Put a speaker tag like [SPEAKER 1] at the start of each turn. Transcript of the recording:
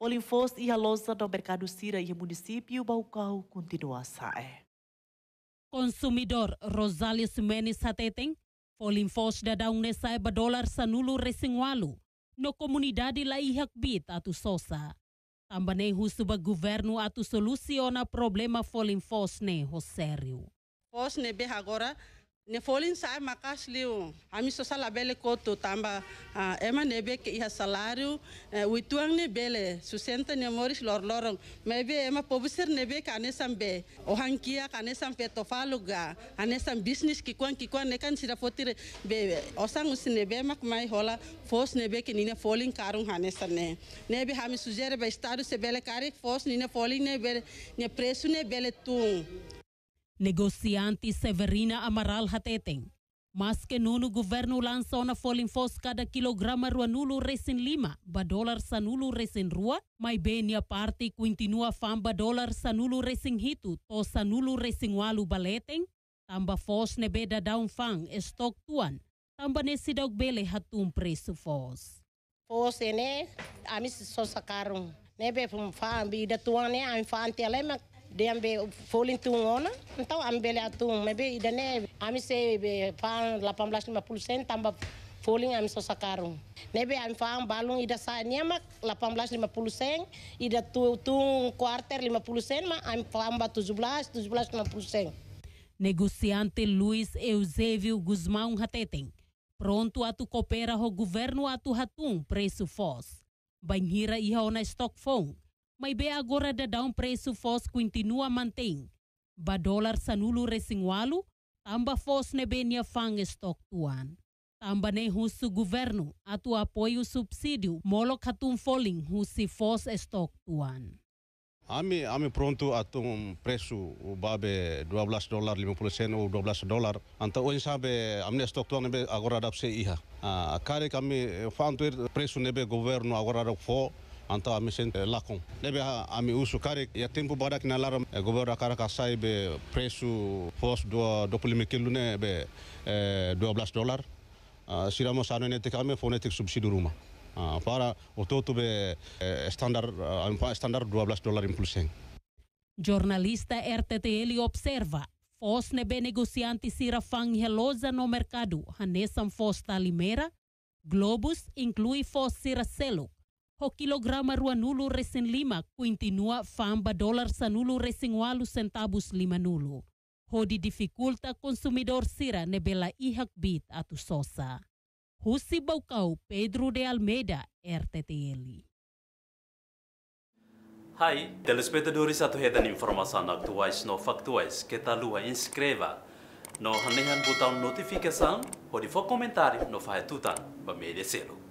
[SPEAKER 1] Folinfos e a lousa do mercado Cira e município Baucau continua a sair. Consumidor Rosales Menes Hateteng, Folinfos da daung nesai badolar sanulu resingualu, no comunidade la bit atu sosa. Tambane husuba governo atu solusiona problema Folinfos ne ho sério.
[SPEAKER 2] Fos ne agora ne folin sa makas liu ami so sala bele ko to tamba uh, ema nebe ke ia salário uh, eh, wituang ne bele susenta ne moris lor lorong mebe ema pobusir nebe ka ne sambe o hankia ka ne sampe to faluga ane sam business ki kwan ki kwan ne kan sira fotir be osang us nebe mak mai hola fos nebe ke nine folin karung hane sane nebe hami sujere ba estado se bele kare fos nine folin ne bele ne preço ne bele tung negosianti Severina Amaral Hateteng. Mas que nono governo
[SPEAKER 1] lançou na folha cada quilograma ruanulo resin lima, ba dolar sanulu resin rua, mai bem a parte continua famba dolar sanulu resin hitu, to sanulu resin walu baleteng, tamba fos nebeda daun fang estok tuan, tamba nesidog bele hatum preço fos.
[SPEAKER 3] Fos ene, amis so sacaram, nebe fum fam, bida tuan ne, am fam de ambe falling tung ona então ambe le atung ida ne, ami se be pan la pamblas ma pulsen tamba folin ami so nebe am fam balung ida sa niama la pamblas lima pulsen ida tu tung quarter lima pulsen ma am fam ba tu belas tujuh
[SPEAKER 1] pulsen Negociante Luiz Eusébio Guzmão Hatetem. Pronto a tu coopera o governo a tu ratum preço foz. banhira e stock phone Mai be agora da down um fos continua mantém. Ba dolar sanulu walu, tamba fos ne be nia fang estoc tuan. Tamba ne husu governo, atu apoio subsídio, molo katum foling husi fos estoc tuan.
[SPEAKER 4] Ami ami pronto atum um preço o babe 12 dolar 50 sen ou 12 dolar anta hoje sabe amne stok tuan nebe agora dá para iha a ah, care kami eh, fantuir preço nebe governo agora dá anta ami sen eh, lakon lebe ami usu kare ya tempo badak na laram eh, gobera kara kasai be preço fos do dopolime kilune be 12 eh, dollar ah, siramo sanone tek ami fonetik ruma. rumah ah, para o toto be standard standar ah, standard 12 dollar impulsen
[SPEAKER 1] Jornalista RTTL observa Fos nebe negociante Sira Fangelosa no mercado, Hanessan Fos talimera, Globus inclui Fos Sira Selo, kilograma rua ruanulu resen lima kuintinua famba dolar sanulu resen walu sentabus lima Ho Hodi difikulta konsumidor sira nebela ihak bit atu sosa. Husi Baukau, Pedro de Almeida, RTTL.
[SPEAKER 4] Hai, telespectadores informasi anak atuais no factuais kita lua inskreva. No hanehan botão notifikasi, pode for comentário no fahetutan, ba merecelo.